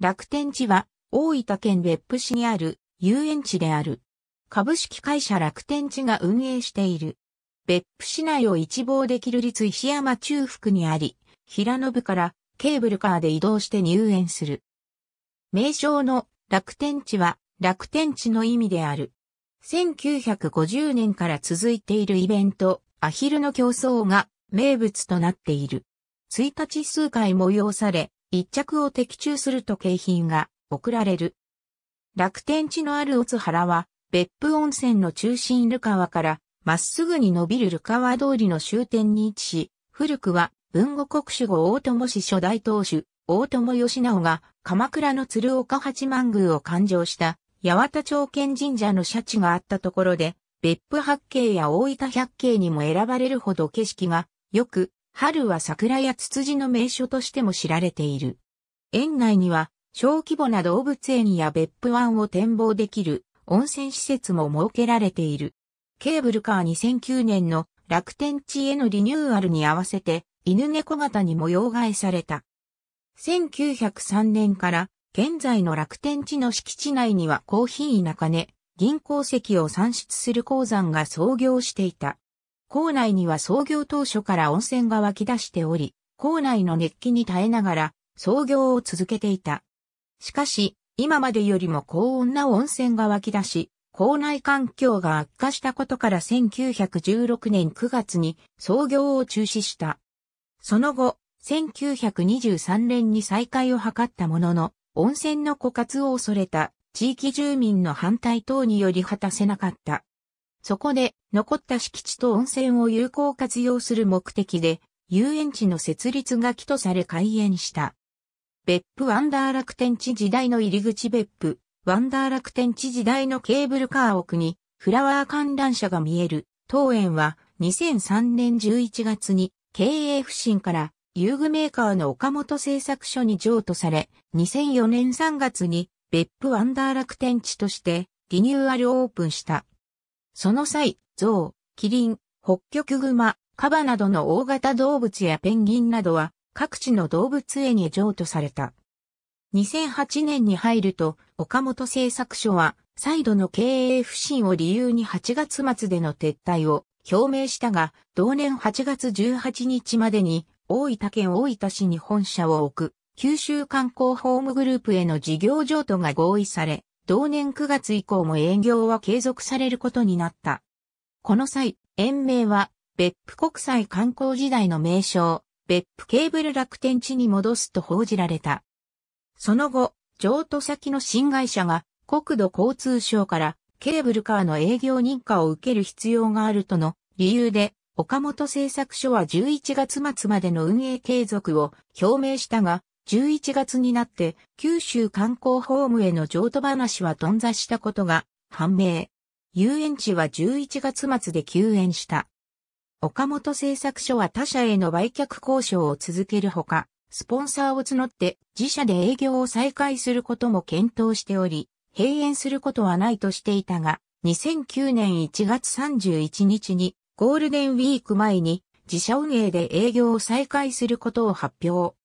楽天地は大分県別府市にある遊園地である。株式会社楽天地が運営している。別府市内を一望できる立石山中腹にあり、平野部からケーブルカーで移動して入園する。名称の楽天地は楽天地の意味である。1950年から続いているイベント、アヒルの競争が名物となっている。1日数回催され、一着を的中すると景品が贈られる。楽天地のあるオツ原は、別府温泉の中心ルカワから、まっすぐに伸びるルカワ通りの終点に位置し、古くは、豊後国守護大友氏初代当主、大友義直が、鎌倉の鶴岡八幡宮を勘定した、八幡朝見神社の社地があったところで、別府八景や大分百景にも選ばれるほど景色がよく、春は桜やツツジの名所としても知られている。園内には小規模な動物園や別府湾を展望できる温泉施設も設けられている。ケーブルカー2009年の楽天地へのリニューアルに合わせて犬猫型に模様替えされた。1903年から現在の楽天地の敷地内には高品位な金、銀鉱石を産出する鉱山が創業していた。校内には創業当初から温泉が湧き出しており、校内の熱気に耐えながら創業を続けていた。しかし、今までよりも高温な温泉が湧き出し、校内環境が悪化したことから1916年9月に創業を中止した。その後、1923年に再開を図ったものの、温泉の枯渇を恐れた地域住民の反対等により果たせなかった。そこで残った敷地と温泉を有効活用する目的で遊園地の設立が起とされ開園した。別府ワンダー楽天地時代の入り口別府ワンダー楽天地時代のケーブルカー奥にフラワー観覧車が見える当園は2003年11月に経営不振から遊具メーカーの岡本製作所に譲渡され、2004年3月に別府ワンダー楽天地としてリニューアルオープンした。その際、象、キリン、北極マ、カバなどの大型動物やペンギンなどは各地の動物園へ譲渡された。2008年に入ると、岡本製作所は、再度の経営不振を理由に8月末での撤退を表明したが、同年8月18日までに、大分県大分市に本社を置く、九州観光ホームグループへの事業譲渡が合意され、同年9月以降も営業は継続されることになった。この際、延命は、別府国際観光時代の名称、別府ケーブル楽天地に戻すと報じられた。その後、譲渡先の新会社が国土交通省からケーブルカーの営業認可を受ける必要があるとの理由で、岡本製作所は11月末までの運営継続を表明したが、11月になって九州観光ホームへの譲渡話は頓挫したことが判明。遊園地は11月末で休園した。岡本製作所は他社への売却交渉を続けるほか、スポンサーを募って自社で営業を再開することも検討しており、閉園することはないとしていたが、2009年1月31日にゴールデンウィーク前に自社運営で営業を再開することを発表。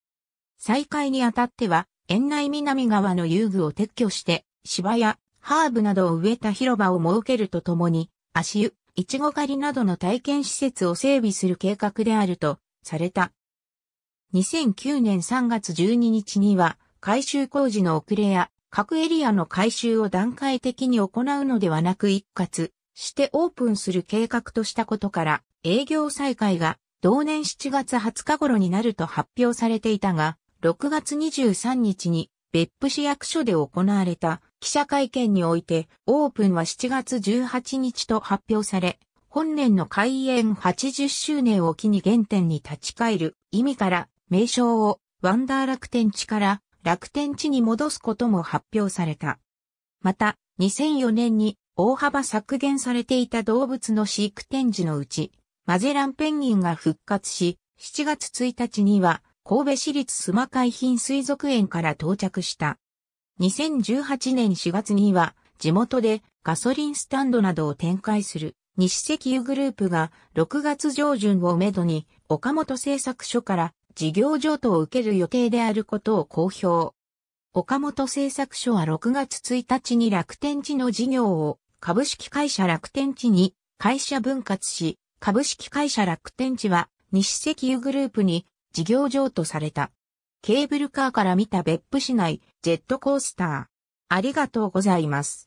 再開にあたっては、園内南側の遊具を撤去して、芝やハーブなどを植えた広場を設けるとともに、足湯、いちご狩りなどの体験施設を整備する計画であるとされた。2009年3月12日には改修工事の遅れや各エリアの改修を段階的に行うのではなく一括してオープンする計画としたことから営業再開が同年7月20日頃になると発表されていたが6月23日に別府市役所で行われた記者会見においてオープンは7月18日と発表され、本年の開園80周年を機に原点に立ち返る意味から名称をワンダー楽天地から楽天地に戻すことも発表された。また、2004年に大幅削減されていた動物の飼育展示のうち、マゼランペンギンが復活し、7月1日には神戸市立須磨海浜水族園から到着した。2018年4月には、地元でガソリンスタンドなどを展開する西石油グループが6月上旬をめどに岡本製作所から事業譲渡を受ける予定であることを公表。岡本製作所は6月1日に楽天地の事業を株式会社楽天地に会社分割し、株式会社楽天地は西石油グループに事業譲渡された。ケーブルカーから見た別府市内、ジェットコースター。ありがとうございます。